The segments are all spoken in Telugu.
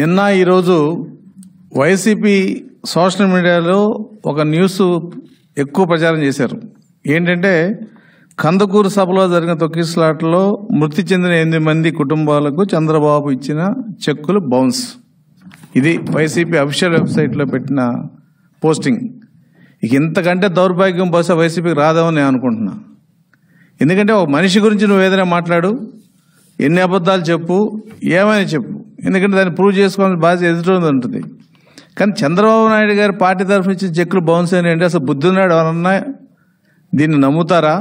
నిన్న ఈరోజు వైసీపీ సోషల్ మీడియాలో ఒక న్యూస్ ఎక్కువ ప్రచారం చేశారు ఏంటంటే కందకూరు సభలో జరిగిన తొక్కిస్లాట్లో మృతి చెందిన ఎనిమిది మంది కుటుంబాలకు చంద్రబాబు ఇచ్చిన చెక్కులు బౌన్స్ ఇది వైసీపీ అఫీషియల్ వెబ్సైట్లో పెట్టిన పోస్టింగ్ ఇక ఇంతకంటే దౌర్భాగ్యం బహుశా వైసీపీకి రాదామని నేను అనుకుంటున్నా ఎందుకంటే ఒక మనిషి గురించి నువ్వు ఏదైనా మాట్లాడు ఎన్ని అబద్ధాలు చెప్పు ఏమైనా చెప్పు ఎందుకంటే దాన్ని ప్రూవ్ చేసుకోవాలని బాధ్యత ఎదుటి ఉంటుంది కానీ చంద్రబాబు నాయుడు గారి పార్టీ తరఫు నుంచి చెక్కులు బౌన్స్ అయినాయండి అసలు బుద్ధున్నాడు ఎవరన్నా దీన్ని నమ్ముతారా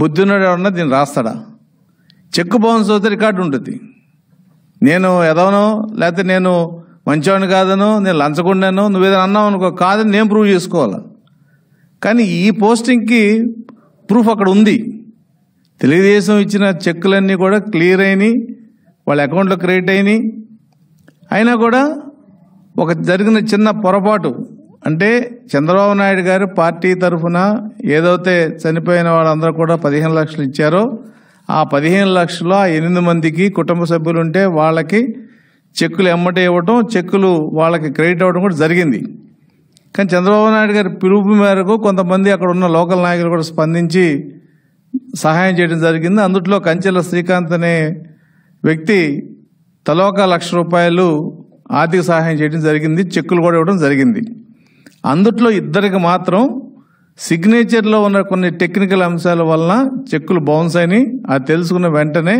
బుద్ధున్నాడు ఎవరన్నా దీన్ని రాస్తాడా చెక్కు బౌన్స్ అవుతే రికార్డు ఉంటుంది నేను ఎదవను లేకపోతే నేను మంచివాడిని కాదను నేను లంచకుండాను నువ్వేదైనా అన్నావు అనుకో కాదని నేను ప్రూవ్ చేసుకోవాలి కానీ ఈ పోస్టింగ్కి ప్రూఫ్ అక్కడ ఉంది తెలుగుదేశం ఇచ్చిన చెక్కులన్నీ కూడా క్లియర్ అయినాయి వాళ్ళ అకౌంట్లో క్రెడిట్ అయినాయి అయినా కూడా ఒక జరిగిన చిన్న పొరపాటు అంటే చంద్రబాబు నాయుడు గారు పార్టీ తరఫున ఏదైతే చనిపోయిన వాళ్ళందరూ కూడా పదిహేను లక్షలు ఇచ్చారో ఆ పదిహేను లక్షలు ఆ ఎనిమిది మందికి కుటుంబ సభ్యులు ఉంటే వాళ్ళకి చెక్కులు ఎమ్మట ఇవ్వటం చెక్కులు వాళ్ళకి క్రెడిట్ అవ్వడం కూడా జరిగింది కానీ చంద్రబాబు నాయుడు గారి పిలుపు మేరకు కొంతమంది అక్కడ ఉన్న లోకల్ నాయకులు కూడా స్పందించి సహాయం చేయడం జరిగింది అందుట్లో కంచెల శ్రీకాంత్ అనే వ్యక్తి తలోక లక్ష రూపాయలు ఆర్థిక సహాయం చేయడం జరిగింది చెక్కులు కూడా ఇవ్వడం జరిగింది అందుట్లో ఇద్దరికి మాత్రం సిగ్నేచర్లో ఉన్న కొన్ని టెక్నికల్ అంశాల వలన చెక్కులు బౌన్స్ అయినాయి అది తెలుసుకున్న వెంటనే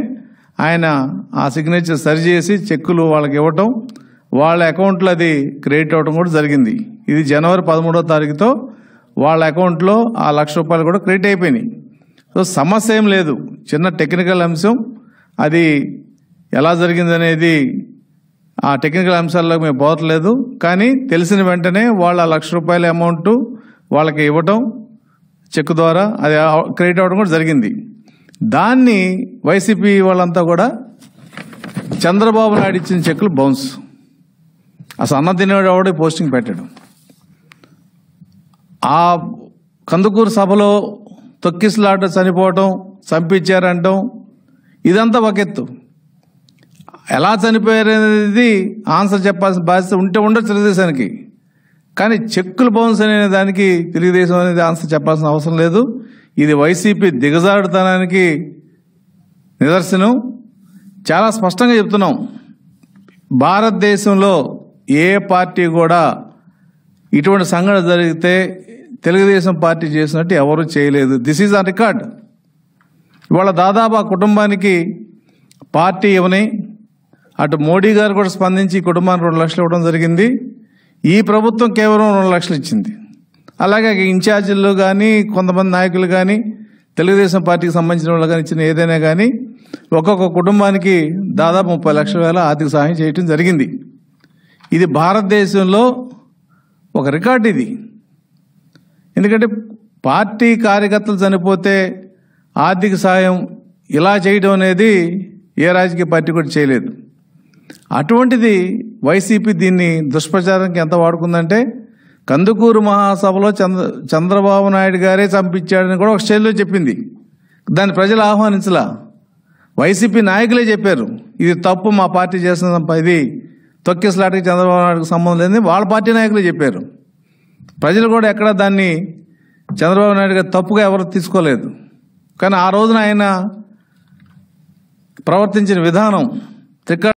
ఆయన ఆ సిగ్నేచర్ సరిచేసి చెక్కులు వాళ్ళకి ఇవ్వటం వాళ్ళ అకౌంట్లో అది క్రియేట్ అవ్వడం కూడా జరిగింది ఇది జనవరి పదమూడో తారీఖుతో వాళ్ళ అకౌంట్లో ఆ లక్ష రూపాయలు కూడా క్రియేట్ అయిపోయినాయి సో సమస్య ఏం లేదు చిన్న టెక్నికల్ అంశం అది ఎలా జరిగిందనేది ఆ టెక్నికల్ అంశాల్లో మేము పోతలేదు కానీ తెలిసిన వెంటనే వాళ్ళ లక్ష రూపాయల అమౌంట్ వాళ్ళకి ఇవ్వటం చెక్ ద్వారా అది క్రెడిట్ అవ్వడం కూడా జరిగింది దాన్ని వైసీపీ వాళ్ళంతా కూడా చంద్రబాబు నాయుడు ఇచ్చిన చెక్కులు బౌన్స్ అసలు అన్న తినేవాడు ఎవడో పోస్టింగ్ పెట్టాడు ఆ కందుకూరు సభలో తొక్కిసలాట చనిపోవటం చంపించారంటాం ఇదంతా ఒక ఎత్తు ఎలా చనిపోయారు అనేది ఆన్సర్ చెప్పాల్సిన బాధ్యత ఉంటే ఉండొచ్చు తెలుగుదేశానికి కానీ చెక్కులు బౌన్స్ అనే దానికి తెలుగుదేశం అనేది ఆన్సర్ చెప్పాల్సిన అవసరం లేదు ఇది వైసీపీ దిగజారుడుతనానికి నిదర్శనం చాలా స్పష్టంగా చెప్తున్నాం భారతదేశంలో ఏ పార్టీ కూడా ఇటువంటి సంఘటన జరిగితే తెలుగుదేశం పార్టీ చేసినట్టు ఎవరు చేయలేదు దిస్ ఈజ్ ఆ రికార్డ్ ఇవాళ దాదాపు ఆ కుటుంబానికి పార్టీ ఇవ్వని అటు మోడీ గారు కూడా స్పందించి ఈ కుటుంబానికి రెండు లక్షలు ఇవ్వడం జరిగింది ఈ ప్రభుత్వం కేవలం రెండు లక్షలు ఇచ్చింది అలాగే ఇన్ఛార్జీలు కానీ కొంతమంది నాయకులు కానీ తెలుగుదేశం పార్టీకి సంబంధించిన వాళ్ళు కానీ ఇచ్చిన ఏదైనా కానీ ఒక్కొక్క కుటుంబానికి దాదాపు ముప్పై లక్షల వేల ఆర్థిక సహాయం చేయటం జరిగింది ఇది భారతదేశంలో ఒక రికార్డ్ ఇది ఎందుకంటే పార్టీ కార్యకర్తలు చనిపోతే ఆర్థిక సాయం ఇలా చేయడం అనేది ఏ రాజకీయ పార్టీ కూడా చేయలేదు అటువంటిది వైసీపీ దీన్ని దుష్ప్రచారానికి ఎంత వాడుకుందంటే కందుకూరు మహాసభలో చంద్ర చంద్రబాబు నాయుడు గారే చంపించాడని కూడా ఒక స్టైల్లో చెప్పింది దాన్ని ప్రజలు ఆహ్వానించలా వైసీపీ నాయకులే చెప్పారు ఇది తప్పు మా పార్టీ చేసిన ఇది తొక్కిసలాటకి చంద్రబాబు నాయుడుకు సంబంధం లేదని వాళ్ళ పార్టీ నాయకులే చెప్పారు ప్రజలు కూడా ఎక్కడా దాన్ని చంద్రబాబు నాయుడు గారు తప్పుగా ఎవరు తీసుకోలేదు కానీ ఆ రోజున ఆయన ప్రవర్తించిన విధానం త్రిక